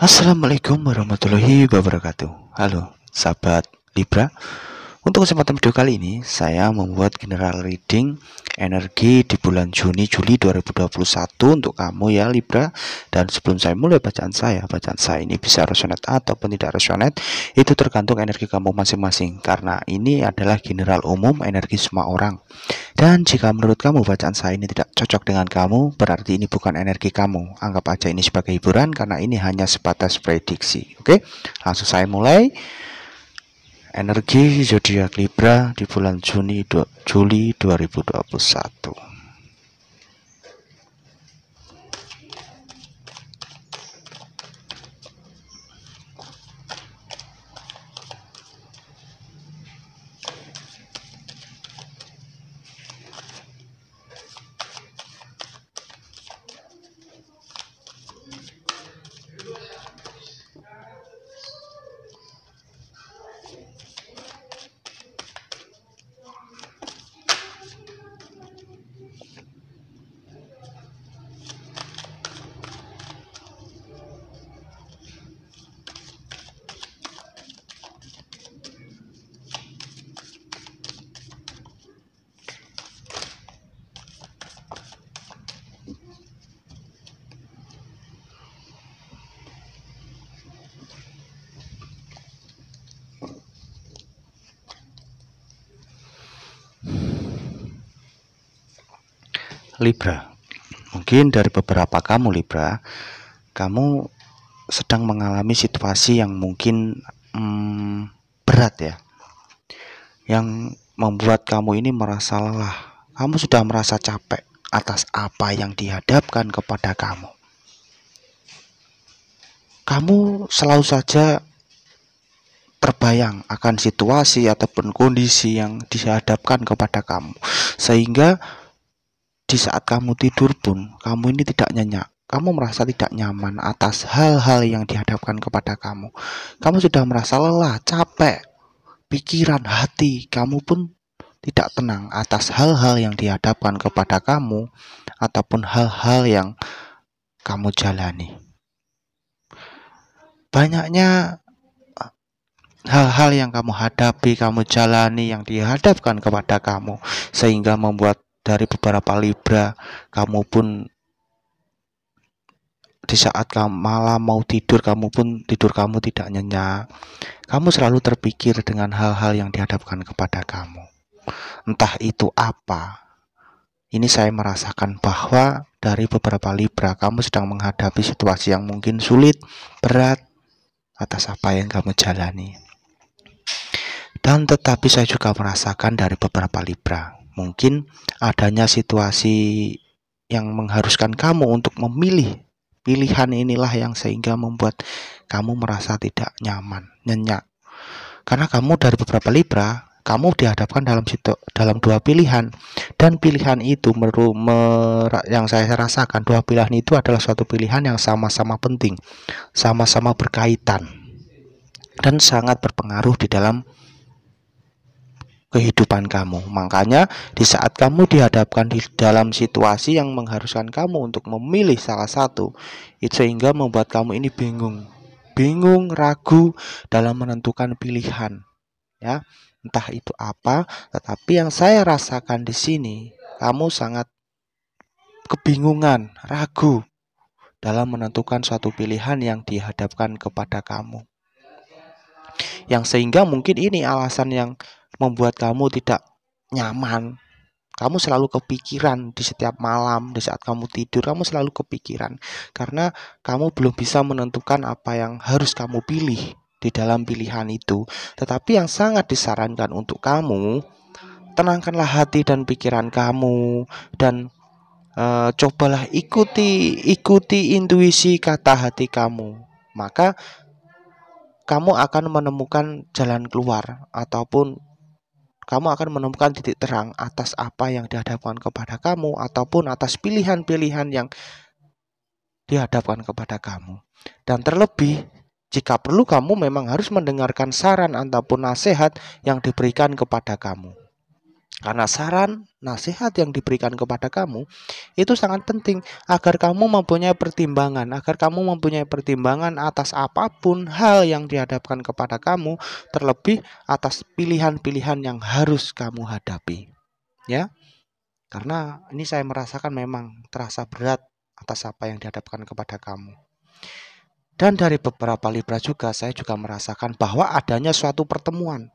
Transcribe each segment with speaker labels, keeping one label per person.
Speaker 1: Assalamualaikum warahmatullahi wabarakatuh. Halo, sahabat Libra. Untuk kesempatan video kali ini, saya membuat general reading energi di bulan Juni Juli 2021 untuk kamu ya Libra. Dan sebelum saya mulai bacaan saya, bacaan saya ini bisa resonate ataupun tidak resonate, itu tergantung energi kamu masing-masing karena ini adalah general umum energi semua orang. Dan jika menurut kamu bacaan saya ini tidak cocok dengan kamu, berarti ini bukan energi kamu. Anggap aja ini sebagai hiburan karena ini hanya sebatas prediksi. Oke, langsung saya mulai energi zodiak Libra di bulan Juni Juli 2021. Libra. Mungkin dari beberapa kamu Libra, kamu sedang mengalami situasi yang mungkin hmm, berat ya. Yang membuat kamu ini merasa lelah. Kamu sudah merasa capek atas apa yang dihadapkan kepada kamu. Kamu selalu saja terbayang akan situasi ataupun kondisi yang dihadapkan kepada kamu, sehingga di saat kamu tidur pun kamu ini tidak nyenyak kamu merasa tidak nyaman atas hal-hal yang dihadapkan kepada kamu. Kamu sudah merasa lelah, capek, pikiran, hati, kamu pun tidak tenang atas hal-hal yang dihadapkan kepada kamu ataupun hal-hal yang kamu jalani. Banyaknya eh, hal-hal yang kamu hadapi, kamu jalani, yang dihadapkan kepada kamu, sehingga membuat dari beberapa libra kamu pun di saat kamu malam mau tidur kamu pun tidur kamu tidak nyenyak kamu selalu terpikir dengan hal-hal yang dihadapkan kepada kamu entah itu apa ini saya merasakan bahwa dari beberapa libra kamu sedang menghadapi situasi yang mungkin sulit berat atas apa yang kamu jalani dan tetapi saya juga merasakan dari beberapa libra mungkin adanya situasi yang mengharuskan kamu untuk memilih pilihan inilah yang sehingga membuat kamu merasa tidak nyaman, nyenyak. Karena kamu dari beberapa Libra, kamu dihadapkan dalam situ dalam dua pilihan dan pilihan itu meru, mer, yang saya rasakan dua pilihan itu adalah suatu pilihan yang sama-sama penting, sama-sama berkaitan dan sangat berpengaruh di dalam kehidupan kamu. Makanya di saat kamu dihadapkan di dalam situasi yang mengharuskan kamu untuk memilih salah satu, itu sehingga membuat kamu ini bingung, bingung, ragu dalam menentukan pilihan. Ya, entah itu apa, tetapi yang saya rasakan di sini, kamu sangat kebingungan, ragu dalam menentukan suatu pilihan yang dihadapkan kepada kamu. Yang sehingga mungkin ini alasan yang membuat kamu tidak nyaman. Kamu selalu kepikiran di setiap malam, di saat kamu tidur, kamu selalu kepikiran karena kamu belum bisa menentukan apa yang harus kamu pilih di dalam pilihan itu. Tetapi yang sangat disarankan untuk kamu, tenangkanlah hati dan pikiran kamu dan uh, cobalah ikuti ikuti intuisi kata hati kamu. Maka kamu akan menemukan jalan keluar ataupun kamu akan menemukan titik terang atas apa yang dihadapkan kepada kamu ataupun atas pilihan-pilihan yang dihadapkan kepada kamu. Dan terlebih, jika perlu kamu memang harus mendengarkan saran ataupun nasihat yang diberikan kepada kamu. Karena saran, nasihat yang diberikan kepada kamu itu sangat penting agar kamu mempunyai pertimbangan, agar kamu mempunyai pertimbangan atas apapun hal yang dihadapkan kepada kamu, terlebih atas pilihan-pilihan yang harus kamu hadapi. Ya. Karena ini saya merasakan memang terasa berat atas apa yang dihadapkan kepada kamu. Dan dari beberapa Libra juga saya juga merasakan bahwa adanya suatu pertemuan.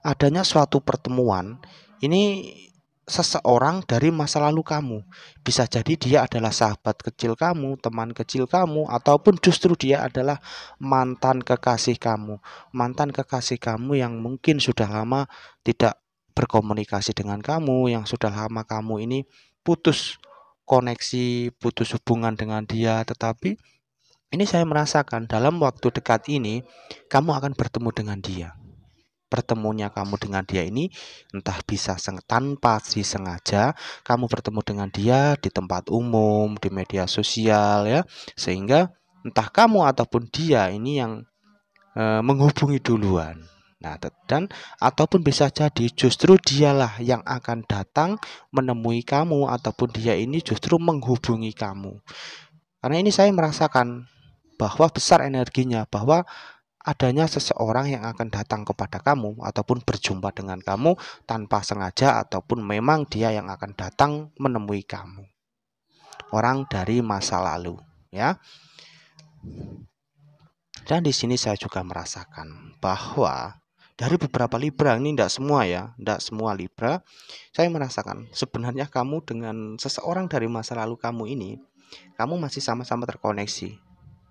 Speaker 1: Adanya suatu pertemuan ini seseorang dari masa lalu kamu. Bisa jadi dia adalah sahabat kecil kamu, teman kecil kamu, ataupun justru dia adalah mantan kekasih kamu. Mantan kekasih kamu yang mungkin sudah lama tidak berkomunikasi dengan kamu, yang sudah lama kamu ini putus koneksi, putus hubungan dengan dia, tetapi ini saya merasakan dalam waktu dekat ini kamu akan bertemu dengan dia pertemunya kamu dengan dia ini entah bisa tanpa disengaja kamu bertemu dengan dia di tempat umum, di media sosial ya. Sehingga entah kamu ataupun dia ini yang e, menghubungi duluan. Nah, dan ataupun bisa jadi justru dialah yang akan datang menemui kamu ataupun dia ini justru menghubungi kamu. Karena ini saya merasakan bahwa besar energinya bahwa adanya seseorang yang akan datang kepada kamu ataupun berjumpa dengan kamu tanpa sengaja ataupun memang dia yang akan datang menemui kamu. Orang dari masa lalu, ya. Dan di sini saya juga merasakan bahwa dari beberapa Libra ini tidak semua ya, tidak semua Libra, saya merasakan sebenarnya kamu dengan seseorang dari masa lalu kamu ini, kamu masih sama-sama terkoneksi.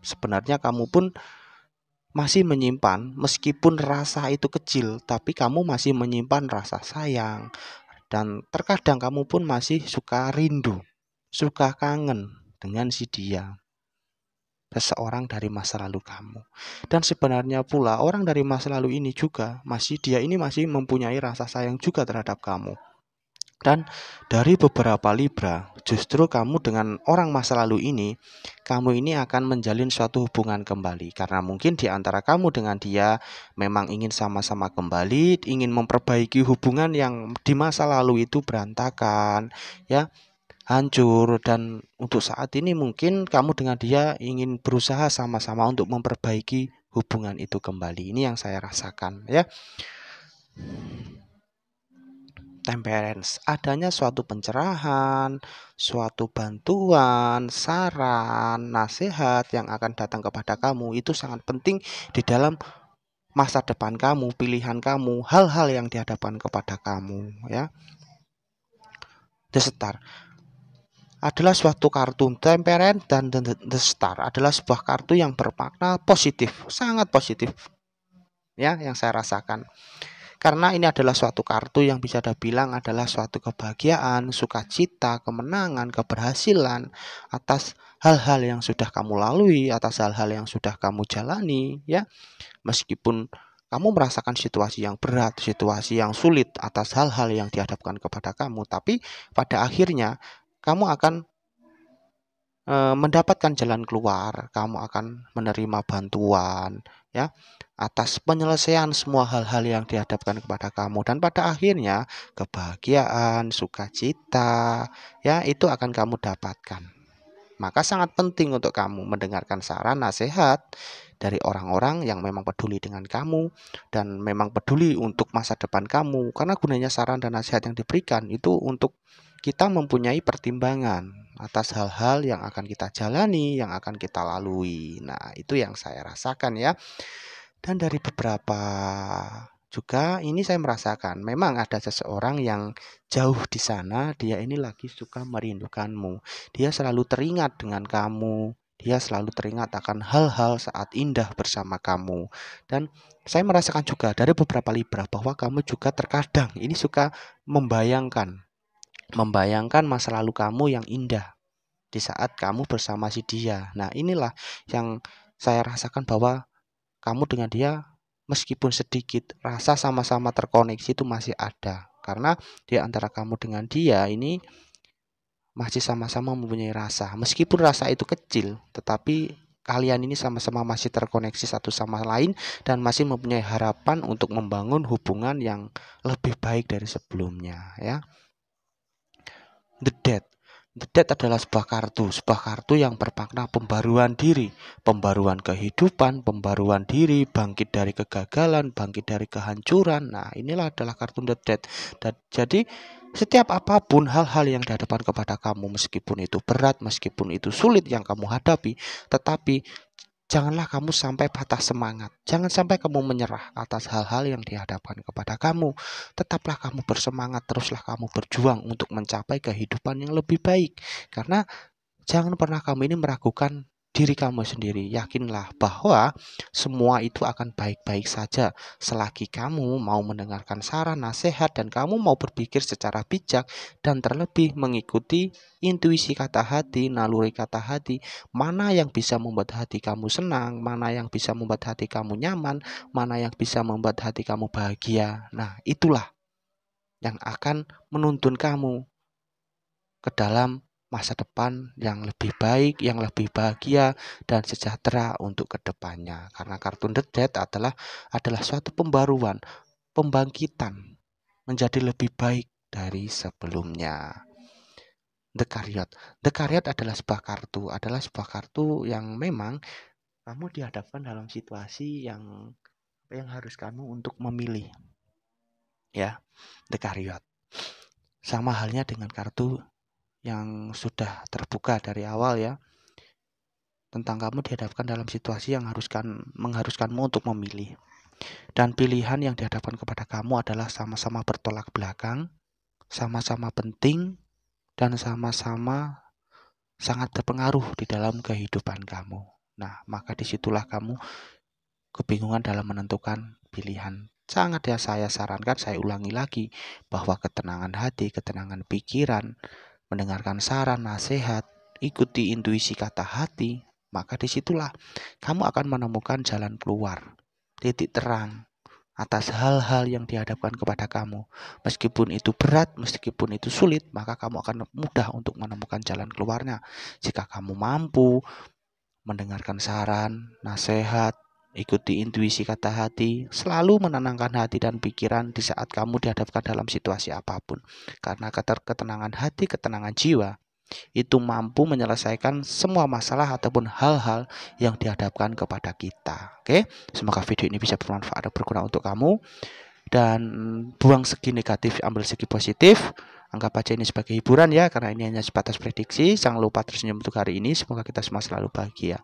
Speaker 1: Sebenarnya kamu pun masih menyimpan meskipun rasa itu kecil tapi kamu masih menyimpan rasa sayang dan terkadang kamu pun masih suka rindu suka kangen dengan si dia seseorang dari masa lalu kamu. Dan sebenarnya pula orang dari masa lalu ini juga masih dia ini masih mempunyai rasa sayang juga terhadap kamu. Dan dari beberapa Libra, justru kamu dengan orang masa lalu ini, kamu ini akan menjalin suatu hubungan kembali. Karena mungkin di antara kamu dengan dia memang ingin sama-sama kembali, ingin memperbaiki hubungan yang di masa lalu itu berantakan, ya hancur dan untuk saat ini mungkin kamu dengan dia ingin berusaha sama-sama untuk memperbaiki hubungan itu kembali. Ini yang saya rasakan ya temperance, adanya suatu pencerahan, suatu bantuan, saran, nasihat yang akan datang kepada kamu itu sangat penting di dalam masa depan kamu, pilihan kamu, hal-hal yang dihadapkan kepada kamu, ya. The Star adalah suatu kartu temperance dan The Star adalah sebuah kartu yang bermakna positif, sangat positif. Ya, yang saya rasakan. Karena ini adalah suatu kartu yang bisa Anda bilang adalah suatu kebahagiaan, sukacita, kemenangan, keberhasilan atas hal-hal yang sudah kamu lalui, atas hal-hal yang sudah kamu jalani, ya. Meskipun kamu merasakan situasi yang berat, situasi yang sulit atas hal-hal yang dihadapkan kepada kamu, tapi pada akhirnya kamu akan eh, mendapatkan jalan keluar, kamu akan menerima bantuan, ya atas penyelesaian semua hal-hal yang dihadapkan kepada kamu dan pada akhirnya kebahagiaan, sukacita ya itu akan kamu dapatkan. Maka sangat penting untuk kamu mendengarkan saran nasihat dari orang-orang yang memang peduli dengan kamu dan memang peduli untuk masa depan kamu karena gunanya saran dan nasihat yang diberikan itu untuk kita mempunyai pertimbangan atas hal-hal yang akan kita jalani, yang akan kita lalui. Nah, itu yang saya rasakan ya. Dan dari beberapa juga ini saya merasakan memang ada seseorang yang jauh di sana dia ini lagi suka merindukanmu dia selalu teringat dengan kamu dia selalu teringat akan hal-hal saat indah bersama kamu dan saya merasakan juga dari beberapa libra bahwa kamu juga terkadang ini suka membayangkan membayangkan masa lalu kamu yang indah di saat kamu bersama si dia nah inilah yang saya rasakan bahwa kamu dengan dia meskipun sedikit rasa sama-sama terkoneksi itu masih ada karena di antara kamu dengan dia ini masih sama-sama mempunyai rasa meskipun rasa itu kecil tetapi kalian ini sama-sama masih terkoneksi satu sama lain dan masih mempunyai harapan untuk membangun hubungan yang lebih baik dari sebelumnya ya the dead The Death adalah sebuah kartu, sebuah kartu yang bermakna pembaruan diri, pembaruan kehidupan, pembaruan diri, bangkit dari kegagalan, bangkit dari kehancuran. Nah, inilah adalah kartu The Death. Dan, jadi, setiap apapun hal-hal yang dihadapkan kepada kamu, meskipun itu berat, meskipun itu sulit yang kamu hadapi, tetapi janganlah kamu sampai patah semangat. Jangan sampai kamu menyerah atas hal-hal yang dihadapkan kepada kamu. Tetaplah kamu bersemangat, teruslah kamu berjuang untuk mencapai kehidupan yang lebih baik. Karena jangan pernah kamu ini meragukan diri kamu sendiri. Yakinlah bahwa semua itu akan baik-baik saja selagi kamu mau mendengarkan saran, nasihat, dan kamu mau berpikir secara bijak dan terlebih mengikuti intuisi kata hati, naluri kata hati, mana yang bisa membuat hati kamu senang, mana yang bisa membuat hati kamu nyaman, mana yang bisa membuat hati kamu bahagia. Nah, itulah yang akan menuntun kamu ke dalam masa depan yang lebih baik, yang lebih bahagia dan sejahtera untuk kedepannya. Karena kartu The Dead adalah adalah suatu pembaruan, pembangkitan menjadi lebih baik dari sebelumnya. The Karyot. The Karyot adalah sebuah kartu, adalah sebuah kartu yang memang kamu dihadapkan dalam situasi yang yang harus kamu untuk memilih. Ya, The Karyot. Sama halnya dengan kartu yang sudah terbuka dari awal ya tentang kamu dihadapkan dalam situasi yang haruskan mengharuskanmu untuk memilih dan pilihan yang dihadapkan kepada kamu adalah sama-sama bertolak belakang, sama-sama penting, dan sama-sama sangat terpengaruh di dalam kehidupan kamu. Nah, maka disitulah kamu kebingungan dalam menentukan pilihan. Sangat ya saya sarankan, saya ulangi lagi, bahwa ketenangan hati, ketenangan pikiran, mendengarkan saran, nasihat, ikuti intuisi kata hati, maka disitulah kamu akan menemukan jalan keluar, titik terang atas hal-hal yang dihadapkan kepada kamu. Meskipun itu berat, meskipun itu sulit, maka kamu akan mudah untuk menemukan jalan keluarnya. Jika kamu mampu mendengarkan saran, nasihat, Ikuti intuisi kata hati, selalu menenangkan hati dan pikiran di saat kamu dihadapkan dalam situasi apapun. Karena ketenangan hati, ketenangan jiwa itu mampu menyelesaikan semua masalah ataupun hal-hal yang dihadapkan kepada kita. Oke, semoga video ini bisa bermanfaat dan berguna untuk kamu. Dan buang segi negatif, ambil segi positif. Anggap aja ini sebagai hiburan ya, karena ini hanya sebatas prediksi. Jangan lupa tersenyum untuk hari ini. Semoga kita semua selalu bahagia.